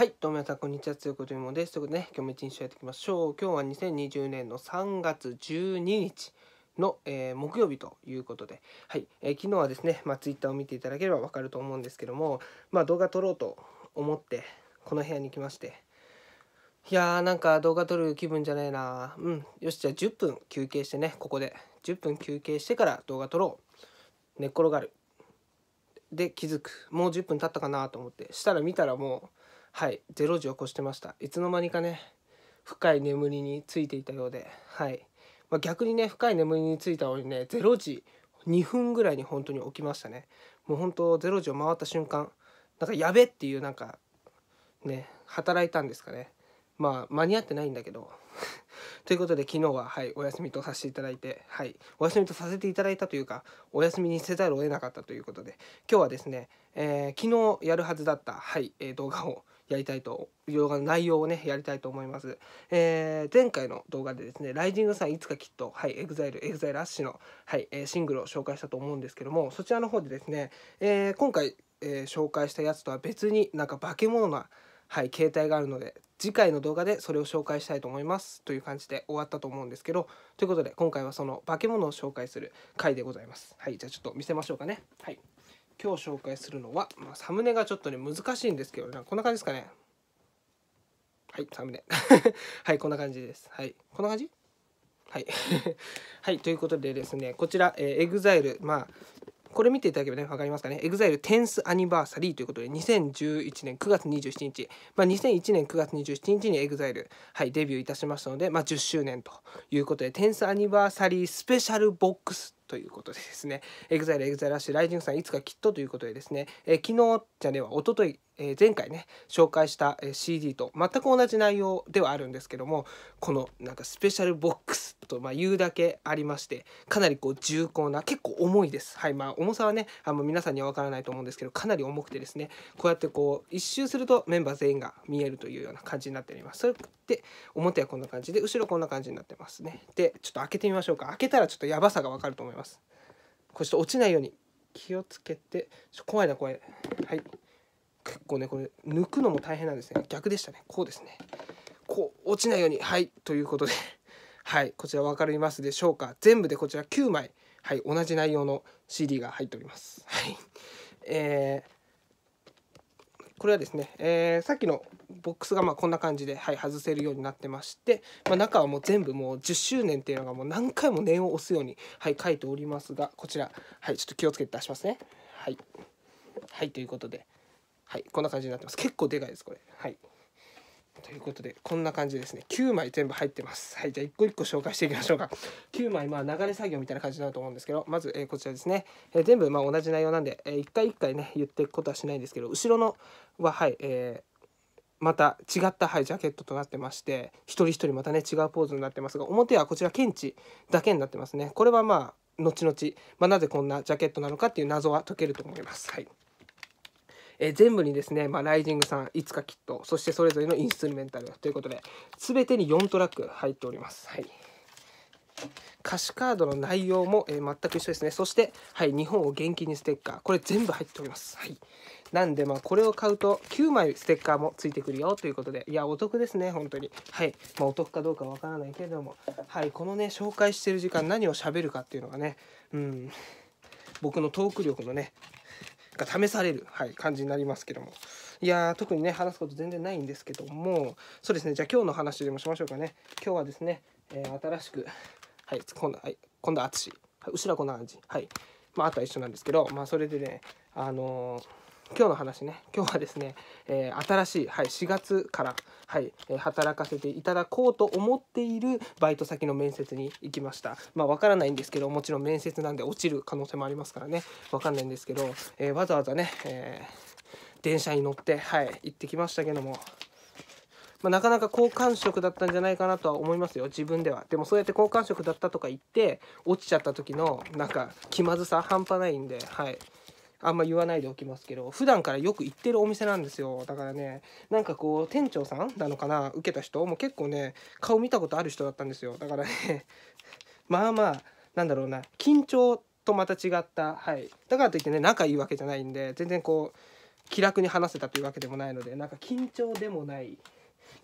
はい、どうも皆さん、こんにちは。つよことゆもです。ということで、ね、今日も一日やっていきましょう。今日は2020年の3月12日の、えー、木曜日ということで、はい、えー、昨日はですね、まあ、Twitter を見ていただければわかると思うんですけども、まあ、動画撮ろうと思って、この部屋に来まして、いやー、なんか動画撮る気分じゃないなうん、よし、じゃあ10分休憩してね、ここで。10分休憩してから動画撮ろう。寝っ転がる。で、気づく。もう10分経ったかなと思って、したら見たらもう、はい0時を越してましたいつの間にかね深い眠りについていたようではい、まあ、逆にね深い眠りについたのにね0時2分ぐらいに本当に起きましたねもう本当0時を回った瞬間なんかやべっていうなんかね働いたんですかねまあ間に合ってないんだけど ということで昨日は、はい、お休みとさせていただいて、はい、お休みとさせていただいたというかお休みにせざるを得なかったということで今日はですね、えー、昨日やるはずだった、はいえー、動画をやりたいと動画の内容をねやりたいと思います、えー、前回の動画でですね「ライジングさんいつかきっと」はい EXILE EXILE アッシュの、はいえー、シングルを紹介したと思うんですけどもそちらの方でですね、えー、今回、えー、紹介したやつとは別になんか化け物なはい、携帯があるので次回の動画でそれを紹介したいと思いますという感じで終わったと思うんですけどということで今回はその化け物を紹介する回でございますはいじゃあちょっと見せましょうかねはい今日紹介するのは、まあ、サムネがちょっとね難しいんですけどこんな感じですかねはいサムネ はいこんな感じですはいこんな感じはい はいということでですねこちら、えー、EXILE まあこれ見ていただければね分かりますかね EXILE テ0スアニバーサリーということで2011年9月27日、まあ、2001年9月27日にエグザイルはい、デビューいたしましたので、まあ、10周年ということでテンスアニバーサリースペシャルボックスということでですね、EXILE、e グ i l e ラッシュ、ライジングさんいつかきっとということでですね、え昨日じゃねえわ、おととい、え前回ね、紹介した CD と全く同じ内容ではあるんですけども、このなんかスペシャルボックスとまあ言うだけありまして、かなりこう重厚な、結構重いです。はい、まあ重さはね、あの皆さんにはわからないと思うんですけど、かなり重くてですね、こうやってこう一周するとメンバー全員が見えるというような感じになっております。それで、表はこんな感じで、後ろこんな感じになってますね。で、ちょっと開けてみましょうか。開けたらちょっとやばさがわかると思います。ます。これちょっと落ちないように気をつけて、怖いな、これ。はい。結構ね、これ、抜くのも大変なんですね。逆でしたね。こうですね。こう、落ちないように。はい。ということで、はい。こちら分かりますでしょうか。全部でこちら9枚、はい。同じ内容の CD が入っております。はい。えーこれはですね、えー、さっきのボックスがまあこんな感じで、はい、外せるようになってまして、まあ、中はもう全部もう10周年っていうのがもう何回も念を押すように、はい、書いておりますがこちら、はい、ちょっと気をつけて出しますね。はい、はい、ということで、はい、こんな感じになってます。結構でかいですこれ。はいということでこんな感じですね9枚全部入ってますはいじゃあ一個一個紹介していきましょうか9枚まあ流れ作業みたいな感じになると思うんですけどまず、えー、こちらですね、えー、全部まあ同じ内容なんで、えー、一回一回ね言っていくことはしないんですけど後ろのははい、えー、また違った、はい、ジャケットとなってまして一人一人またね違うポーズになってますが表はこちら検知だけになってますねこれはまあ後々、まあ、なぜこんなジャケットなのかっていう謎は解けると思います。はいえ全部にですね、まあ、ライジングさん、いつかきっと、そしてそれぞれのインストゥルメンタルということで、全てに4トラック入っております。はい。歌詞カードの内容も、えー、全く一緒ですね。そして、はい、日本を元気にステッカー。これ全部入っております。はい。なんで、まあ、これを買うと9枚ステッカーもついてくるよということで、いや、お得ですね、本当に。はい。まあ、お得かどうかわからないけれども、はい、このね、紹介してる時間、何をしゃべるかっていうのがね、うん、僕のトーク力のね、が試される、はい、感じになりますけどもいや特にね話すこと全然ないんですけどもそうですねじゃあ今日の話でもしましょうかね今日はですね、えー、新しく、はい、今度はい今度淳、はい、後ろこんな感じはいまああとは一緒なんですけどまあそれでねあのー今日の話ね今日はですね、えー、新しい、はい、4月からはい、え働かせていただこうと思っているバイト先の面接に行きました。まあ、わからないんですけど、もちろん面接なんで落ちる可能性もありますからね、わかんないんですけど、えー、わざわざね、えー、電車に乗って、はい、行ってきましたけども、まあ、なかなか好感触だったんじゃないかなとは思いますよ自分ではでもそうやって好感触だったとか言って落ちちゃった時のなんか気まずさ半端ないんではいあんま言わないでおきますけど普段からよく行ってるお店なんですよだからねなんかこう店長さんなのかな受けた人も結構ね顔見たことある人だったんですよだからね まあまあなんだろうな緊張とまた違ったはいだからといってね仲いいわけじゃないんで全然こう気楽に話せたというわけでもないのでなんか緊張でもない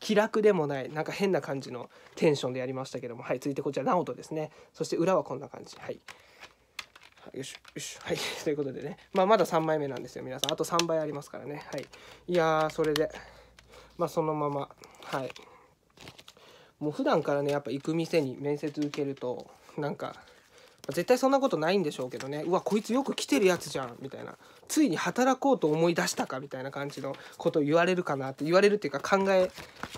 気楽でもないなんか変な感じのテンションでやりましたけどもはい続いてこちら直人ですねそして裏はこんな感じはいよしよしはい ということでね、まあ、まだ3枚目なんですよ皆さんあと3倍ありますからねはいいやーそれでまあそのままはいもう普段からねやっぱ行く店に面接受けるとなんか絶対そんなことないんでしょうけどねうわこいつよく来てるやつじゃんみたいなついに働こうと思い出したかみたいな感じのことを言われるかなって言われるっていうか考え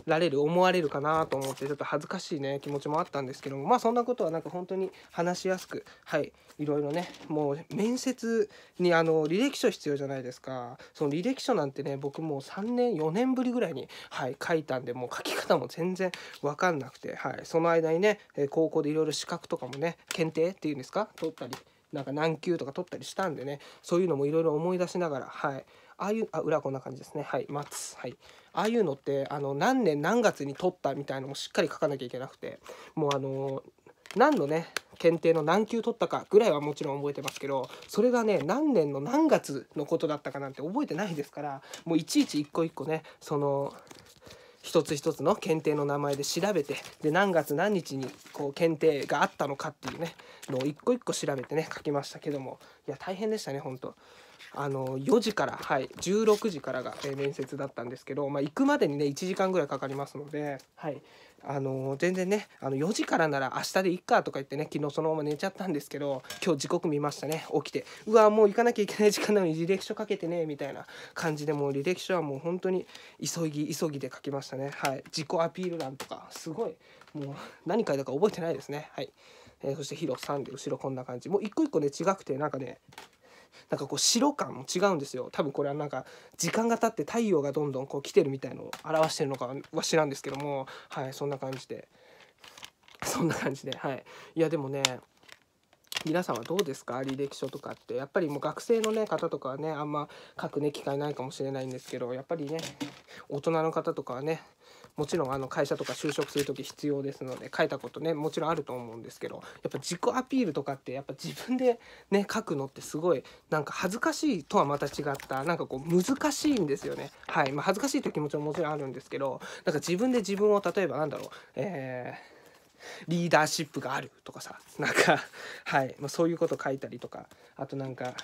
られる思われるかなと思ってちょっと恥ずかしいね気持ちもあったんですけどもまあそんなことはなんか本当に話しやすくはいいろいろねもう面接にあの履歴書必要じゃないですかその履歴書なんてね僕もう3年4年ぶりぐらいにはい書いたんでもう書き方も全然分かんなくてはいその間にね高校でいろいろ資格とかもね検定っていうんですか取ったり。なんか何級とか取ったりしたんでねそういうのもいろいろ思い出しながらはいああいうあ裏こんな感じですねはい待つはいああいうのってあの何年何月に取ったみたいなのもしっかり書かなきゃいけなくてもうあの何のね検定の何級取ったかぐらいはもちろん覚えてますけどそれがね何年の何月のことだったかなんて覚えてないですからもういちいち一個一個ねその一つ一つの検定の名前で調べてで何月何日にこう検定があったのかっていうねのを一個一個調べてね書きましたけどもいや大変でしたね本当あの4時から、はい、16時からが、え面接だったんですけど、まあ、行くまでにね1時間ぐらいかかりますので、はい、あの全然ねあの4時からなら明日でいっかとか言ってね昨日そのまま寝ちゃったんですけど今日時刻見ましたね起きてうわもう行かなきゃいけない時間なのに履歴書かけてねみたいな感じでもう履歴書はもう本当に急ぎ急ぎで書きましたねはい自己アピール欄とかすごいもう何いだか覚えてないですねはい、えー、そしてヒロさんで後ろこんな感じもう一個一個ね違くてなんかねなんかこう白感も違うんですよ多分これはなんか時間が経って太陽がどんどんこう来てるみたいのを表してるのかは知らんですけどもはいそんな感じでそんな感じではいいやでもね皆さんはどうですか履歴書とかってやっぱりもう学生の、ね、方とかはねあんま書く、ね、機会ないかもしれないんですけどやっぱりね大人の方とかはねもちろんあの会社とか就職する時必要ですので書いたことねもちろんあると思うんですけどやっぱ自己アピールとかってやっぱ自分でね書くのってすごいなんか恥ずかしいとはまた違ったなんかこう難しいんですよね。はいまあ、恥ずかしいという気持ちももちろんあるんですけどなんか自分で自分を例えばなんだろうえーリーダーシップがあるとかさなんかはい、まあ、そういうこと書いたりとかあとなんか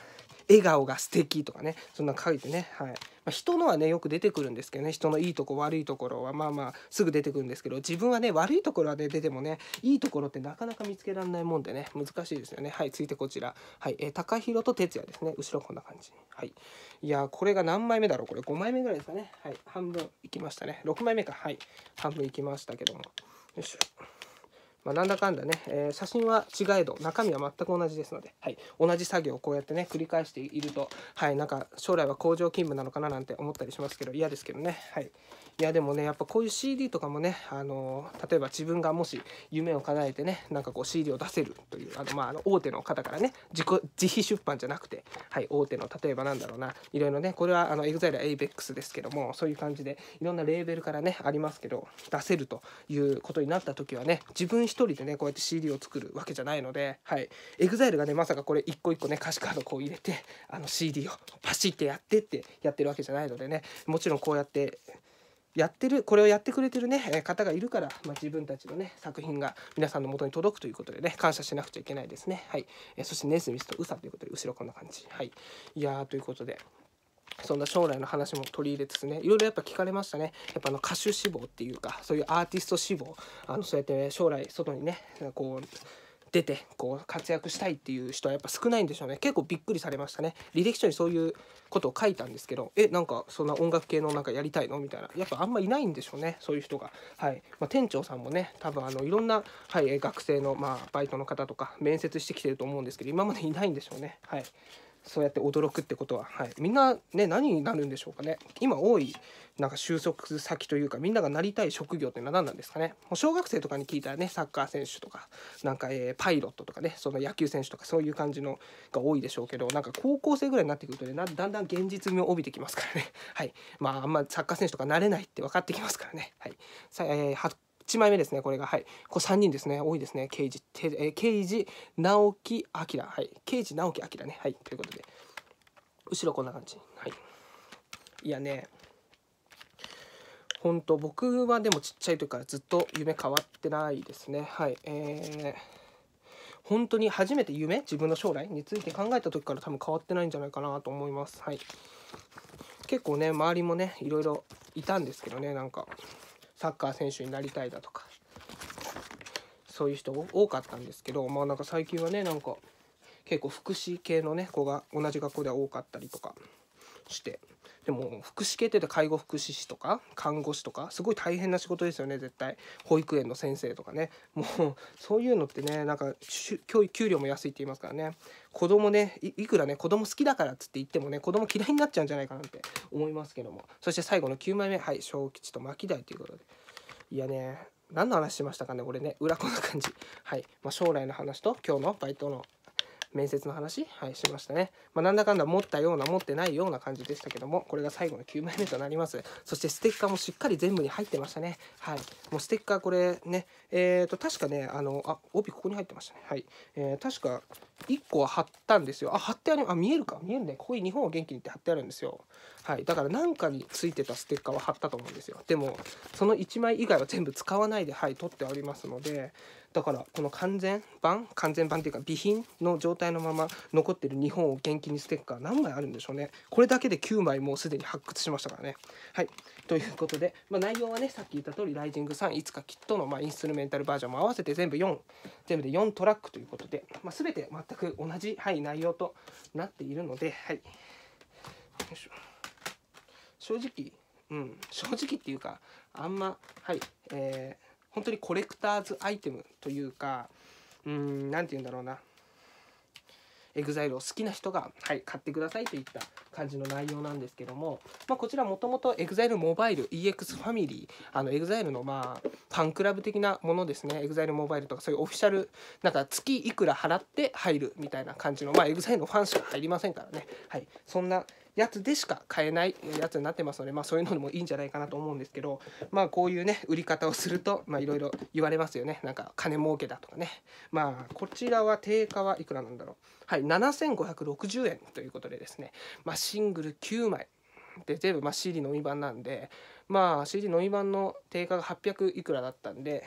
笑顔が素敵とかねそんな書いてね、はいまあ、人のはねよく出てくるんですけどね人のいいとこ悪いところはまあまあすぐ出てくるんですけど自分はね悪いところは、ね、出てもねいいところってなかなか見つけられないもんでね難しいですよねはい続いてこちら、はいえー、と哲也ですね後ろこんな感じはいいやこれが何枚目だろうこれ5枚目ぐらいですかねはい半分いきましたね6枚目かはい半分いきましたけどもよいしょまあ、なんだかんだね、えー、写真は違えど中身は全く同じですので、はい、同じ作業をこうやってね繰り返していると、はい、なんか将来は工場勤務なのかななんて思ったりしますけど嫌ですけどね、はい、いやでもねやっぱこういう CD とかもね、あのー、例えば自分がもし夢を叶えてねなんかこう CD を出せるというあの、まあ、あの大手の方からね自己自費出版じゃなくて、はい、大手の例えばなんだろうないろいろねこれはあの EXILE や ABEX ですけどもそういう感じでいろんなレーベルからねありますけど出せるということになった時はね自分一人でねこうやって CD を作るわけじゃないのではい EXILE がねまさかこれ一個一個ね歌詞カードこう入れてあの CD をパシってやってってやってるわけじゃないのでねもちろんこうやってやってるこれをやってくれてるね方がいるから、まあ、自分たちのね作品が皆さんのもとに届くということでね感謝しなくちゃいけないですねはい、えそしてネスミスとウサということで後ろこんな感じはいいやーということでそんな将来の話も取り入れつつねいろいろやっぱ聞かれましたねやっぱあの歌手志望っていうかそういうアーティスト志望あのそうやって、ね、将来外にねこう出てこう活躍したいっていう人はやっぱ少ないんでしょうね結構びっくりされましたね履歴書にそういうことを書いたんですけどえなんかそんな音楽系のなんかやりたいのみたいなやっぱあんまいないんでしょうねそういう人がはい、まあ、店長さんもね多分あのいろんな、はい、学生の、まあ、バイトの方とか面接してきてると思うんですけど今までいないんでしょうねはいそうやって驚くってことは、はい、みんな、ね、何になるんでしょうかね今多いなんか収束先というかみんながなりたい職業っていうのは何なんですかねもう小学生とかに聞いたらねサッカー選手とかなんか、えー、パイロットとかねその野球選手とかそういう感じのが多いでしょうけどなんか高校生ぐらいになってくるとねだんだん現実味を帯びてきますからねはいまああんまサッカー選手とかなれないって分かってきますからねはいさ、えー、1枚目ですねこれがはいこれ3人ですね多いですね刑事えー、刑事直樹明はい刑事直樹明ねはいということで後ろこんな感じはいいやねほんと僕はでもちっちゃい時からずっと夢変わってないですねはいえー、本当に初めて夢自分の将来について考えた時から多分変わってないんじゃないかなと思いますはい結構ね周りもねいろいろいたんですけどねなんかサッカー選手になりたいだとかそういう人多かったんですけどまあなんか最近はねなんか結構福祉系のね子が同じ学校では多かったりとかしてでも福祉系って介護福祉士とか看護師とかすごい大変な仕事ですよね絶対保育園の先生とかねもうそういうのってねなんか給料も安いって言いますからね子供ねいくらね子供好きだからっつって言ってもね子供嫌いになっちゃうんじゃないかなって思いますけどもそして最後の9枚目はい小吉と牧大ということでいやね何の話しましたかね俺ね裏こんな感じはい、まあ、将来の話と今日のバイトの面接の話、はい、しましたね。まあ、なんだかんだ持ったような持ってないような感じでしたけども、これが最後の9枚目となります。そしてステッカーもしっかり全部に入ってましたね。はい。もうステッカーこれね、えっ、ー、と、確かね、あの、あ、帯ここに入ってましたね。はい。えー、確か1個は貼ったんですよ。あ、貼ってある、あ、見えるか、見えるね。ここに日本を元気にって貼ってあるんですよ。はい。だからなんかについてたステッカーは貼ったと思うんですよ。でも、その1枚以外は全部使わないで、はい、取ってありますので、だからこの完全版完全版っていうか備品の状態のまま残ってる日本を元気にステッカー何枚あるんでしょうねこれだけで9枚もうすでに発掘しましたからねはいということで、まあ、内容はねさっき言った通り「ライジング3いつかきっとの」まあ、インストゥルメンタルバージョンも合わせて全部4全部で4トラックということで、まあ、全て全く同じ、はい、内容となっているのではい正直うん正直っていうかあんまはいえー本当にコレクターズアイテムというかうん何て言うんだろうなエグザイルを好きな人が、はい、買ってくださいといった感じの内容なんですけども、まあ、こちらもともと EXILE モバイル EX ファミリーあの EXILE のまあファンクラブ的なものですね EXILE モバイルとかそういうオフィシャルなんか月いくら払って入るみたいな感じの、まあ、EXILE のファンしか入りませんからね、はい、そんなやつでしか買えないやつになってますので、まあ、そういうのでもいいんじゃないかなと思うんですけど、まあ、こういうね売り方をするといろいろ言われますよねなんか金儲けだとかねまあこちらは定価はいくらなんだろうはい7560円ということでですね、まあ、シングル9枚で全部まあ CD のみ版なんでまあ CD のみ版の定価が800いくらだったんで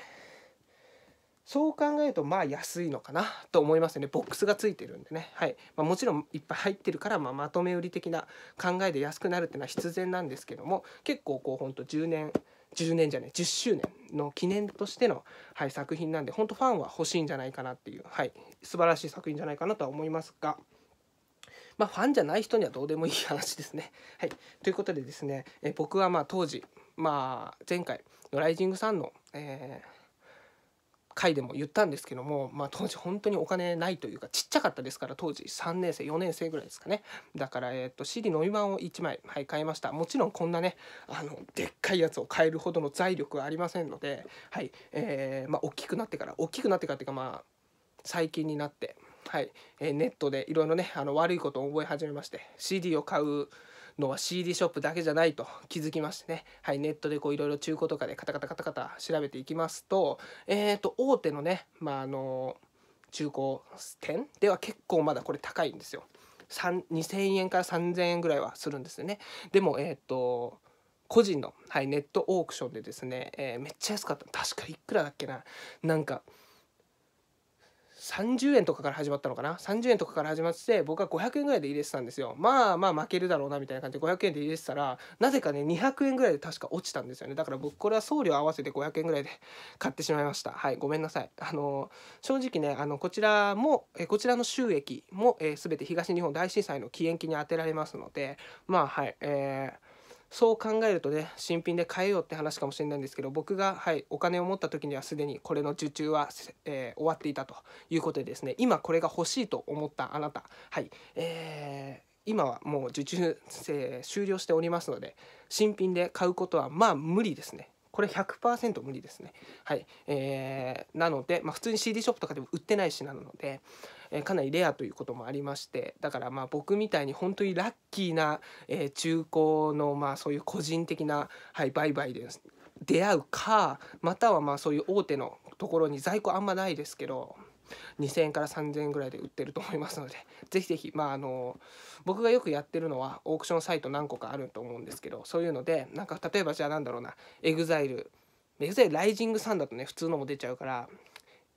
そう考えるとまあ安いのかなと思いますよねボックスがついてるんでね、はいまあ、もちろんいっぱい入ってるから、まあ、まとめ売り的な考えで安くなるっていうのは必然なんですけども結構こうほんと10年10年じゃない10周年の記念としての、はい、作品なんでほんとファンは欲しいんじゃないかなっていう、はい、素晴らしい作品じゃないかなとは思いますが。まあ、ファンじゃない人にはどうでもいい話ですね。はい、ということでですねえ僕はまあ当時、まあ、前回の「ライジングさんの、えー回でも言ったんですけども、まあ、当時本当にお金ないというかちっちゃかったですから当時3年生4年生ぐらいですかねだから、えー、と CD のみ版を1枚、はい、買いましたもちろんこんなねあのでっかいやつを買えるほどの財力はありませんので、はいえーまあ、大きくなってから大きくなってからっていうかまあ最近になってはい、えー、ネットでいろいろねあの悪いことを覚え始めまして CD を買うのは CD ショップだけじゃないと気づきましてね、はい、ネットでこういろいろ中古とかでカタカタカタカタ調べていきますと、えー、と、大手のね、まあ、あの、中古店では結構まだこれ高いんですよ。2,000円から3,000円ぐらいはするんですよね。でも、えっ、ー、と、個人の、はい、ネットオークションでですね、えー、めっちゃ安かった。確かいくらだっけな。なんか、30円とかから始まったのかな30円とかから始まって僕は500円ぐらいで入れてたんですよまあまあ負けるだろうなみたいな感じで500円で入れてたらなぜかね200円ぐらいで確か落ちたんですよねだから僕これは送料合わせて500円ぐらいで買ってしまいましたはいごめんなさいあの正直ねあのこちらもえこちらの収益も、えー、全て東日本大震災の起延期に充てられますのでまあはいえーそう考えるとね新品で買えようって話かもしれないんですけど僕が、はい、お金を持った時にはすでにこれの受注は、えー、終わっていたということでですね今これが欲しいと思ったあなたはいえー今はもう受注生終了しておりますので新品で買うことはまあ無理ですねこれ100%無理ですねはいえー、なので、まあ、普通に CD ショップとかでも売ってないしなのでえかなりレアということもありましてだからまあ僕みたいに本当にラッキーな、え中古のまあそういう個人的な、はい、売買で出会うかまたはまあそういう大手のところに在庫あんまないですけど2,000円から3,000円ぐらいで売ってると思いますのでぜひぜひまああの僕がよくやってるのはオークションサイト何個かあると思うんですけどそういうのでなんか例えばじゃあなんだろうなエグザイルエグザイルライジングサンだとね普通のも出ちゃうから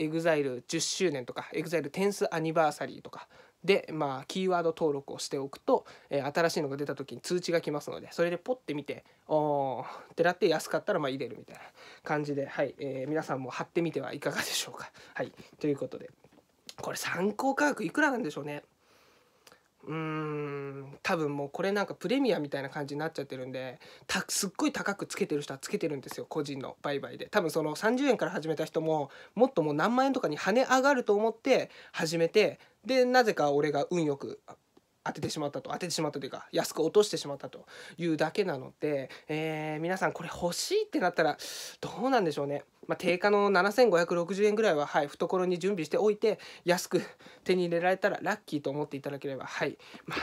EXILE10 周年とか EXILE10th アニバーサリーとかで、まあ、キーワード登録をしておくと、えー、新しいのが出た時に通知が来ますのでそれでポッて見ておってなって安かったらまあ入れるみたいな感じで、はいえー、皆さんも貼ってみてはいかがでしょうか。はい、ということでこれ参考価格いくらなんでしょうねうん多分もうこれなんかプレミアみたいな感じになっちゃってるんでたすっごい高くつけてる人はつけてるんですよ個人の売買で多分その30円から始めた人ももっともう何万円とかに跳ね上がると思って始めてでなぜか俺が運よく当ててしまったと当ててしまったというか安く落としてしまったというだけなので、えー、皆さんこれ欲しいってなったらどうなんでしょうね、まあ、定価の7560円ぐらいは、はい、懐に準備しておいて安く手に入れられたらラッキーと思っていただければはいまあ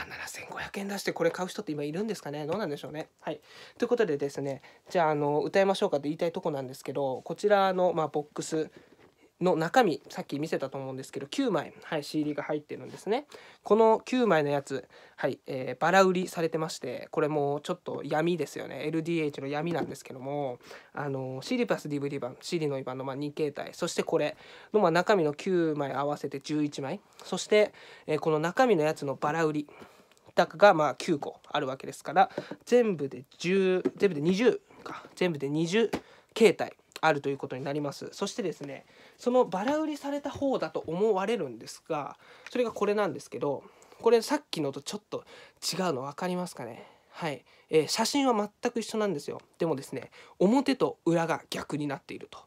7500円出してこれ買う人って今いるんですかねどうなんでしょうねはいということでですねじゃああの歌いましょうかと言いたいとこなんですけどこちらの、まあ、ボックスの中身さっき見せたと思うんですけど9枚、はい、CD が入ってるんですねこの9枚のやつ、はいえー、バラ売りされてましてこれもちょっと闇ですよね LDH の闇なんですけどもあの CD プラス DVD 版 CD の版のまあ2形態そしてこれのまあ中身の9枚合わせて11枚そして、えー、この中身のやつのバラ売りがまあ9個あるわけですから全部で10全部で20か全部で20形態あるということになりますそしてですねそのバラ売りされた方だと思われるんですがそれがこれなんですけどこれさっきのとちょっと違うの分かりますかねはい、えー、写真は全く一緒なんですよでもですね表と裏が逆になっていると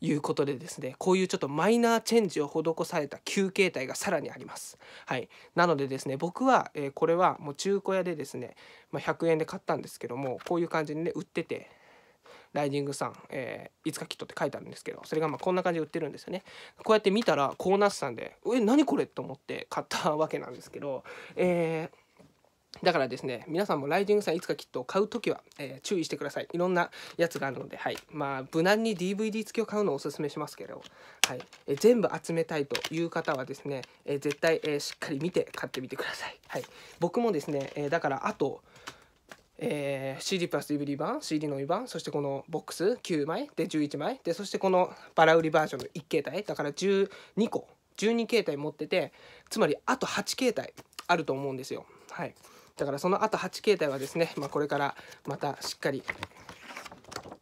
いうことでですねこういうちょっとマイナーチェンジを施された旧形態がさらにありますはいなのでですね僕は、えー、これはもう中古屋でですね、まあ、100円で買ったんですけどもこういう感じにね売っててライジングさん、えー、いつかきっとって書いてあるんですけどそれがまあこんな感じで売ってるんですよねこうやって見たらこうなってたんでえ何これと思って買ったわけなんですけどえーだからですね、皆さんもライジングさんいつかきっと買うときは、えー、注意してください。いろんなやつがあるので、はい。まあ、無難に DVD 付きを買うのをおすすめしますけど、はい。えー、全部集めたいという方はですね、えー、絶対、えしっかり見て買ってみてください。はい。僕もですね、えだからあと、えー、CD プラス DVD 版 CD の2版そしてこのボックス9枚で11枚でそしてこのバラ売りバージョンの1形態だから12個12形態持っててつまりあと8形態あると思うんですよはいだからそのあと8形態はですね、まあ、これからまたしっかり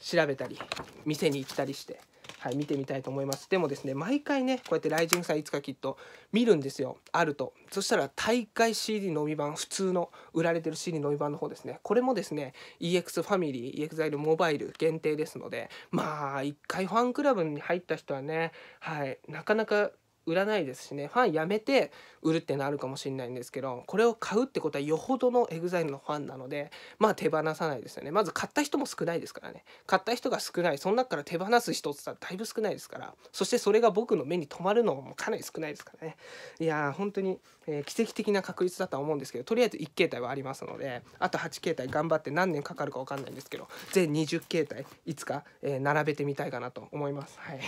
調べたり店に行ったりしてはい、見てみたいと思いますでもですね毎回ねこうやって「ライジングさんいつかきっと」見るんですよあるとそしたら大会 CD のみ版普通の売られてる CD のみ版の方ですねこれもですね EX ファミリー EXILE モバイル限定ですのでまあ一回ファンクラブに入った人はねはいなかなか売らないですしねファンやめて売るってのあるかもしれないんですけどこれを買うってことはよほどの EXILE のファンなのでまあ手放さないですよねまず買った人も少ないですからね買った人が少ないその中から手放す人ってったらだいぶ少ないですからそしてそれが僕の目に留まるのもかなり少ないですからねいやー本当に、えー、奇跡的な確率だとは思うんですけどとりあえず1形態はありますのであと8形態頑張って何年かかるか分かんないんですけど全20形態いつか、えー、並べてみたいかなと思います。はい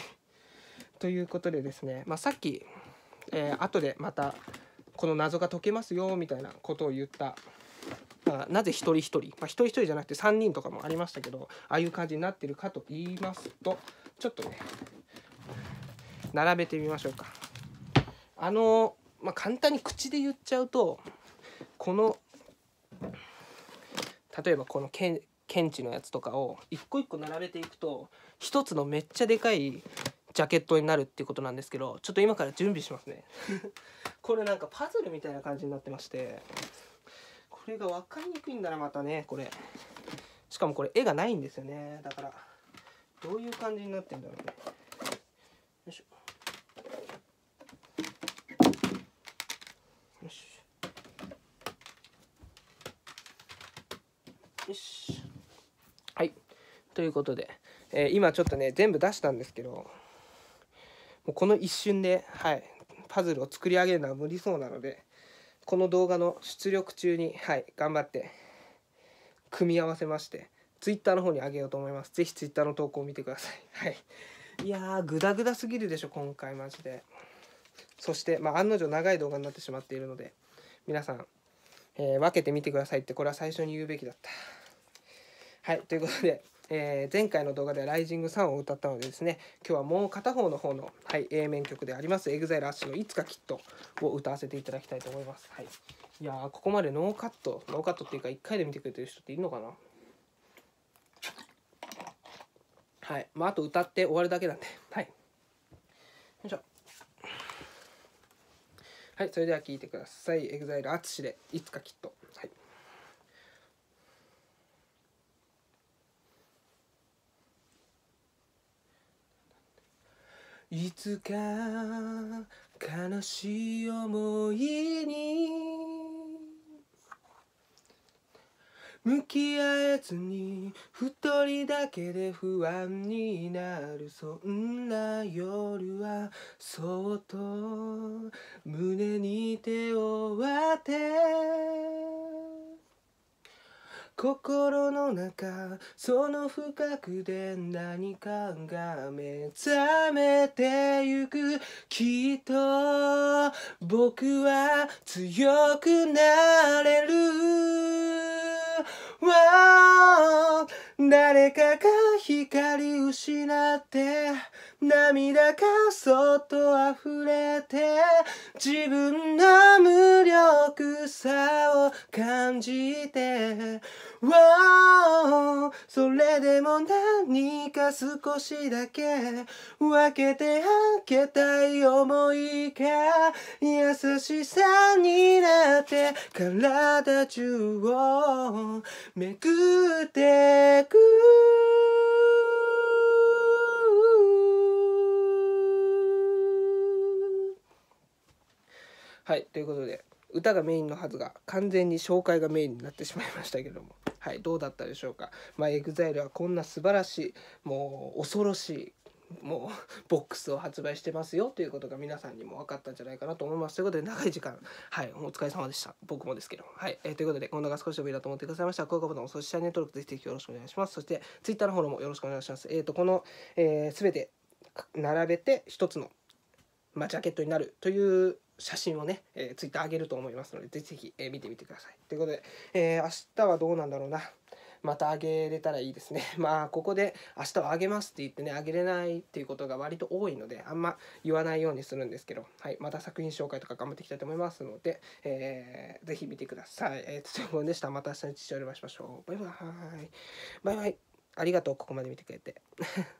ということでですね、まあ、さっき、えー、後でまたこの謎が解けますよみたいなことを言ったまあ、なぜ一人一人、まあ、一人一人じゃなくて3人とかもありましたけどああいう感じになってるかと言いますとちょっとね並べてみましょうかあの、まあ、簡単に口で言っちゃうとこの例えばこの検知のやつとかを一個一個並べていくと一つのめっちゃでかいジャケットになるっていうことなんですけどちょっと今から準備しますね これなんかパズルみたいな感じになってましてこれが分かりにくいんだなまたねこれしかもこれ絵がないんですよねだからどういう感じになってんだろうねよいしょよいしょよしはいということで、えー、今ちょっとね全部出したんですけどうこの一瞬で、はい、パズルを作り上げるのは無理そうなのでこの動画の出力中に、はい、頑張って組み合わせましてツイッターの方にあげようと思います是非ツイッターの投稿を見てください はいいやーグダグダすぎるでしょ今回マジでそして、まあ、案の定長い動画になってしまっているので皆さん、えー、分けてみてくださいってこれは最初に言うべきだったはいということでえー、前回の動画では「ライジングサン」を歌ったのでですね今日はもう片方の方の、はい、A 面曲であります EXILE アッシの「いつかきっと」を歌わせていただきたいと思います、はい、いやーここまでノーカットノーカットっていうか1回で見てくれてる人っているのかなはいまああと歌って終わるだけなんではいよいしょはいそれでは聴いてください EXILE アツシで「いつかきっと」いつか悲しい思いに向き合えずに太りだけで不安になるそんな夜はそっと胸に手を当て心の中その深くで何かが目覚めてゆくきっと僕は強くなれる、wow、誰かが光失って涙がそっと溢れて自分の無力さを感じて wow、それでも何か少しだけ分けてあげたい思いが優しさになって体中をめくってくはいということで歌がメインのはずが完全に紹介がメインになってしまいましたけども はいどうだったでしょうかまあ EXILE はこんな素晴らしいもう恐ろしいもうボックスを発売してますよということが皆さんにも分かったんじゃないかなと思いますということで長い時間はいお疲れ様でした僕もですけどはい、えー、ということで今度が少しでもいいなと思ってくださいました高評価ボタンそしてチャンネル登録ぜひぜひよろしくお願いしますそして Twitter のフォローもよろしくお願いしますえっ、ー、とこの、えー、全て並べて一つのまあ、ジャケットになるという写真をね、えー、ツイッター上げると思いますので、ぜひぜひ、えー、見てみてください。ということで、えー、明日はどうなんだろうな。また上げれたらいいですね。まあ、ここで明日は上げますって言ってね、上げれないっていうことが割と多いので、あんま言わないようにするんですけど、はい、また作品紹介とか頑張っていきたいと思いますので、えー、ぜひ見てください。えー、つつもでした。また明日の日常でお会いしましょう。バイバイ。バイバイ。ありがとう、ここまで見てくれて。